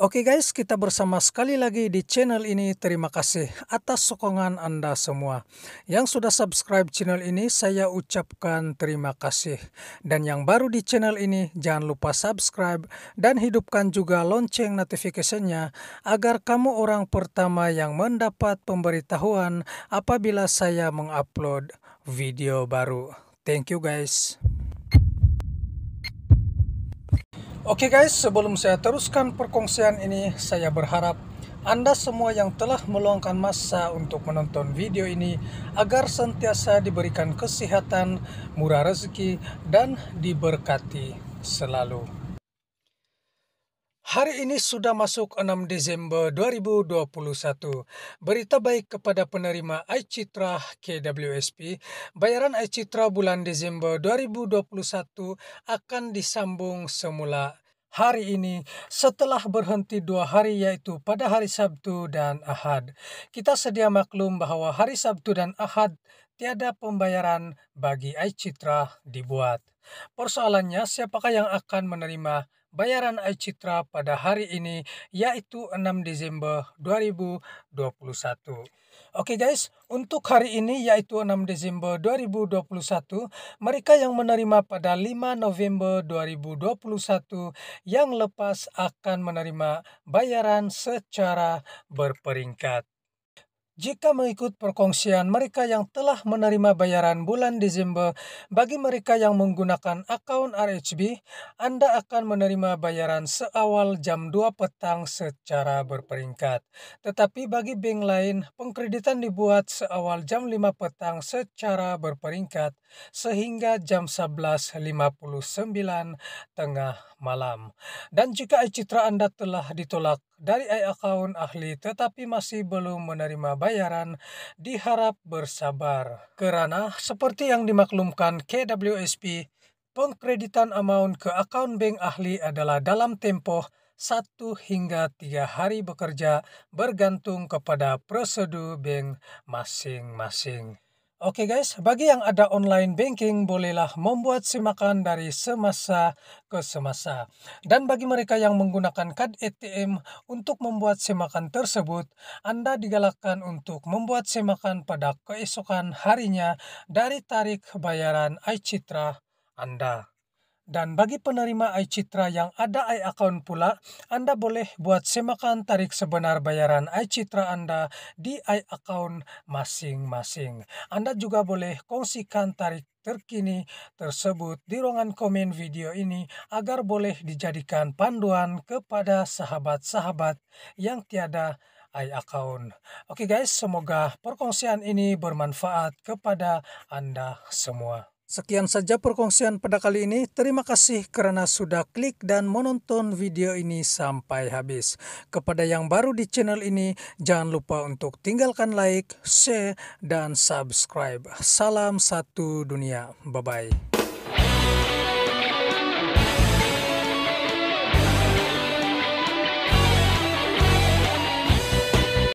Oke okay guys, kita bersama sekali lagi di channel ini. Terima kasih atas sokongan Anda semua. Yang sudah subscribe channel ini, saya ucapkan terima kasih. Dan yang baru di channel ini, jangan lupa subscribe dan hidupkan juga lonceng notifikasinya agar kamu orang pertama yang mendapat pemberitahuan apabila saya mengupload video baru. Thank you guys. Oke okay guys, sebelum saya teruskan perkongsian ini, saya berharap Anda semua yang telah meluangkan masa untuk menonton video ini agar sentiasa diberikan kesehatan, murah rezeki, dan diberkati selalu. Hari ini sudah masuk 6 Desember 2021. Berita baik kepada penerima Aicitra KWSP, bayaran Aicitra bulan Desember 2021 akan disambung semula hari ini setelah berhenti dua hari yaitu pada hari Sabtu dan Ahad. Kita sedia maklum bahwa hari Sabtu dan Ahad tiada pembayaran bagi Aicitra dibuat. Persoalannya, siapakah yang akan menerima bayaran Aicitra pada hari ini, yaitu 6 Desember 2021. Oke okay guys, untuk hari ini yaitu 6 Desember 2021, mereka yang menerima pada 5 November 2021 yang lepas akan menerima bayaran secara berperingkat jika mengikut perkongsian mereka yang telah menerima bayaran bulan Desember bagi mereka yang menggunakan akun RHB, Anda akan menerima bayaran seawal jam 2 petang secara berperingkat. Tetapi bagi bank lain, pengkreditan dibuat seawal jam 5 petang secara berperingkat sehingga jam 11.59 tengah malam. Dan jika citra Anda telah ditolak dari akun ahli tetapi masih belum menerima bayaran, diharap bersabar. Karena seperti yang dimaklumkan KWSP, pengkreditan amount ke akun bank ahli adalah dalam tempo satu hingga tiga hari bekerja bergantung kepada prosedur bank masing-masing. Oke guys, bagi yang ada online banking bolehlah membuat simakan dari semasa ke semasa. Dan bagi mereka yang menggunakan kad ATM untuk membuat simakan tersebut, Anda digalakkan untuk membuat simakan pada keesokan harinya dari tarik bayaran iCitra Anda. Dan bagi penerima iCitra yang ada iAccount pula, Anda boleh buat semakan tarik sebenar bayaran iCitra Anda di iAccount masing-masing. Anda juga boleh kongsikan tarik terkini tersebut di ruangan komen video ini agar boleh dijadikan panduan kepada sahabat-sahabat yang tiada iAccount. Oke okay guys, semoga perkongsian ini bermanfaat kepada Anda semua. Sekian saja perkongsian pada kali ini. Terima kasih karena sudah klik dan menonton video ini sampai habis. Kepada yang baru di channel ini, jangan lupa untuk tinggalkan like, share, dan subscribe. Salam satu dunia. Bye-bye.